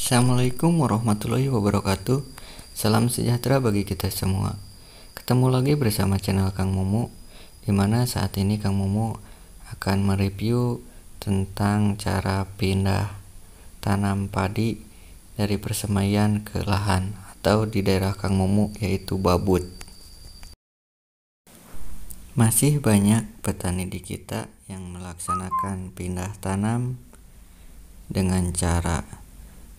Assalamualaikum warahmatullahi wabarakatuh Salam sejahtera bagi kita semua Ketemu lagi bersama channel Kang Momo Dimana saat ini Kang Momo akan mereview tentang cara pindah tanam padi dari persemaian ke lahan atau di daerah Kang Momo yaitu babut Masih banyak petani di kita yang melaksanakan pindah tanam dengan cara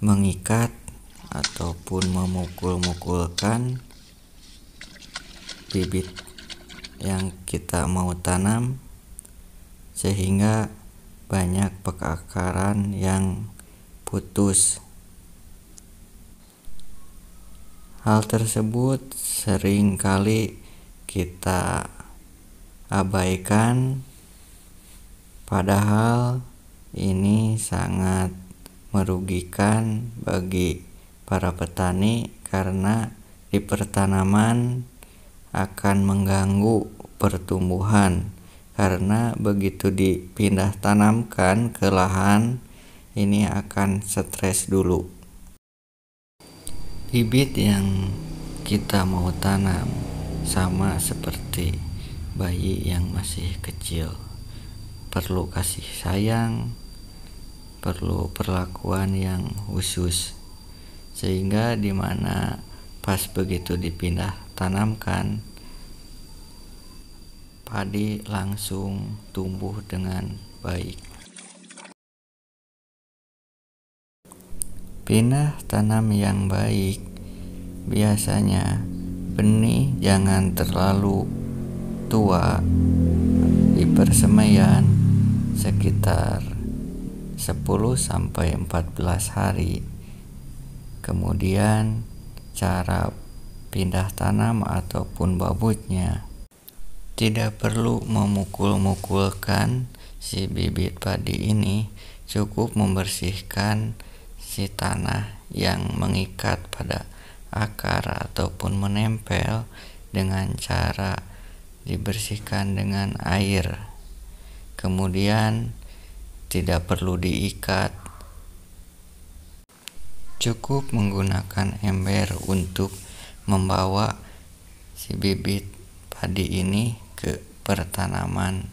mengikat ataupun memukul-mukulkan bibit yang kita mau tanam sehingga banyak pekakaran yang putus hal tersebut sering kali kita abaikan padahal ini sangat merugikan bagi para petani karena di pertanaman akan mengganggu pertumbuhan karena begitu dipindah tanamkan ke lahan ini akan stres dulu bibit yang kita mau tanam sama seperti bayi yang masih kecil perlu kasih sayang perlu perlakuan yang khusus sehingga dimana pas begitu dipindah tanamkan padi langsung tumbuh dengan baik pindah tanam yang baik biasanya benih jangan terlalu tua di persemaian sekitar 10 sampai 14 hari. Kemudian cara pindah tanam ataupun babutnya. Tidak perlu memukul-mukulkan si bibit padi ini, cukup membersihkan si tanah yang mengikat pada akar ataupun menempel dengan cara dibersihkan dengan air. Kemudian tidak perlu diikat. Cukup menggunakan ember untuk membawa si bibit padi ini ke pertanaman.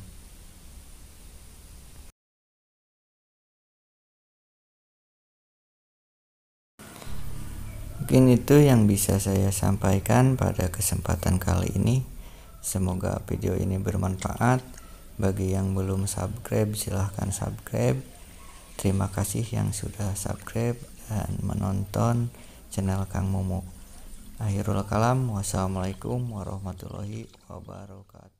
Mungkin itu yang bisa saya sampaikan pada kesempatan kali ini. Semoga video ini bermanfaat. Bagi yang belum subscribe silahkan subscribe. Terima kasih yang sudah subscribe dan menonton channel Kang Momo. Akhirul kalam, wassalamualaikum warahmatullahi wabarakatuh.